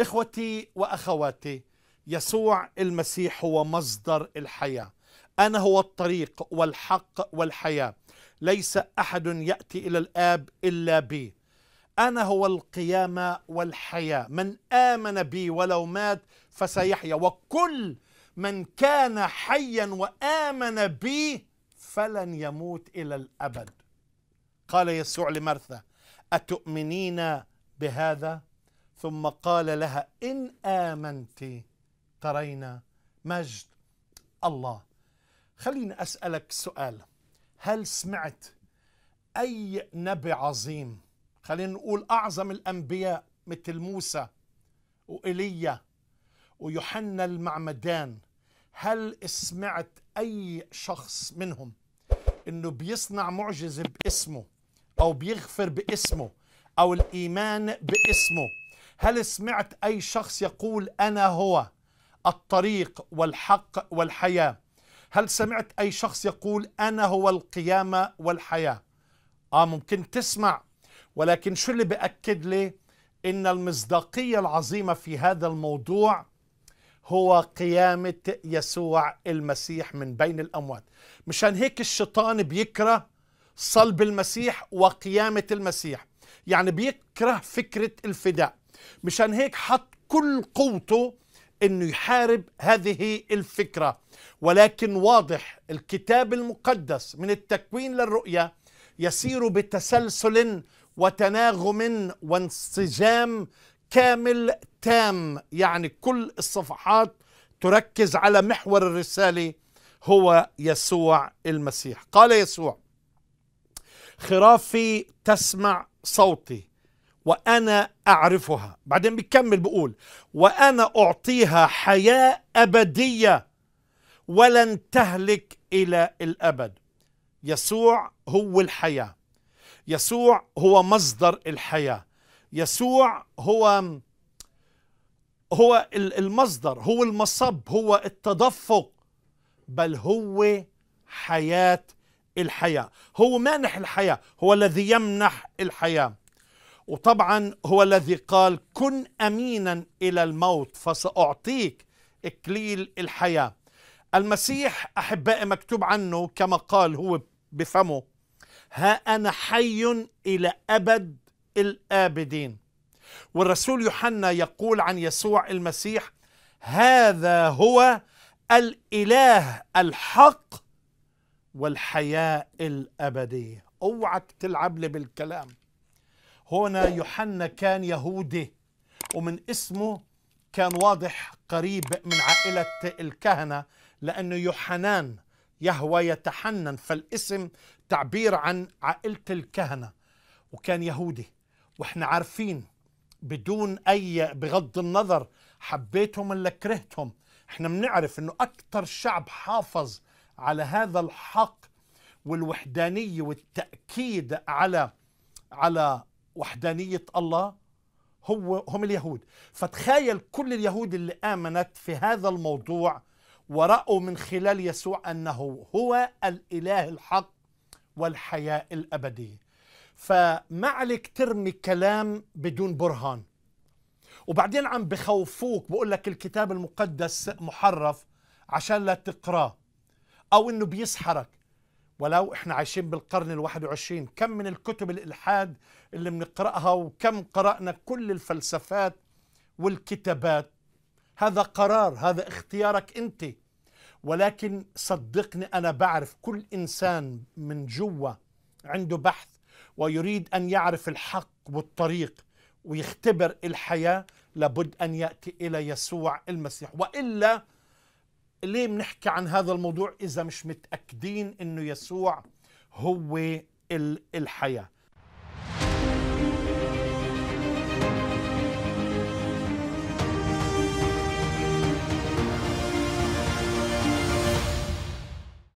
اخوتي واخواتي يسوع المسيح هو مصدر الحياه انا هو الطريق والحق والحياه ليس احد ياتي الى الاب الا بي انا هو القيامه والحياه من امن بي ولو مات فسيحيا وكل من كان حيا وامن بي فلن يموت الى الابد قال يسوع لمرثا اتؤمنين بهذا ثم قال لها إن آمنت ترين مجد الله خليني أسألك سؤال هل سمعت أي نبي عظيم خلينا نقول أعظم الأنبياء مثل موسى وإيليا ويوحنا المعمدان هل سمعت أي شخص منهم إنه بيصنع معجزة باسمه أو بيغفر باسمه أو الإيمان باسمه هل سمعت أي شخص يقول أنا هو الطريق والحق والحياة هل سمعت أي شخص يقول أنا هو القيامة والحياة آه ممكن تسمع ولكن شو اللي بأكد لي إن المصداقية العظيمة في هذا الموضوع هو قيامة يسوع المسيح من بين الأموات مشان هيك الشيطان بيكره صلب المسيح وقيامة المسيح يعني بيكره فكرة الفداء مشان هيك حط كل قوته انه يحارب هذه الفكره ولكن واضح الكتاب المقدس من التكوين للرؤيا يسير بتسلسل وتناغم وانسجام كامل تام يعني كل الصفحات تركز على محور الرساله هو يسوع المسيح قال يسوع خرافي تسمع صوتي وأنا أعرفها بعدين بيكمل بيقول وأنا أعطيها حياة أبدية ولن تهلك إلى الأبد يسوع هو الحياة يسوع هو مصدر الحياة يسوع هو هو المصدر هو المصب هو التدفق بل هو حياة الحياة هو مانح الحياة هو الذي يمنح الحياة وطبعا هو الذي قال كن امينا الى الموت فساعطيك اكليل الحياه المسيح احبائي مكتوب عنه كما قال هو بفمه ها انا حي الى ابد الابدين والرسول يوحنا يقول عن يسوع المسيح هذا هو الاله الحق والحياه الابديه اوعك تلعب لي بالكلام هنا يوحنا كان يهودي ومن اسمه كان واضح قريب من عائلة الكهنة لأنه يوحنان يهوى يتحنن فالاسم تعبير عن عائلة الكهنة وكان يهودي واحنا عارفين بدون أي بغض النظر حبيتهم ولا كرهتهم احنا بنعرف انه أكثر شعب حافظ على هذا الحق والوحدانية والتأكيد على على وحدانية الله هو هم اليهود فتخيل كل اليهود اللي آمنت في هذا الموضوع ورأوا من خلال يسوع أنه هو الإله الحق والحياة الأبدية فما عليك ترمي كلام بدون برهان وبعدين عم بخوفوك بقول لك الكتاب المقدس محرف عشان لا تقراه أو أنه بيسحرك ولو احنا عايشين بالقرن الواحد وعشرين كم من الكتب الإلحاد اللي بنقرأها وكم قرأنا كل الفلسفات والكتابات هذا قرار هذا اختيارك أنت ولكن صدقني أنا بعرف كل إنسان من جوا عنده بحث ويريد أن يعرف الحق والطريق ويختبر الحياة لابد أن يأتي إلى يسوع المسيح وإلا ليه بنحكي عن هذا الموضوع إذا مش متأكدين أنه يسوع هو الحياة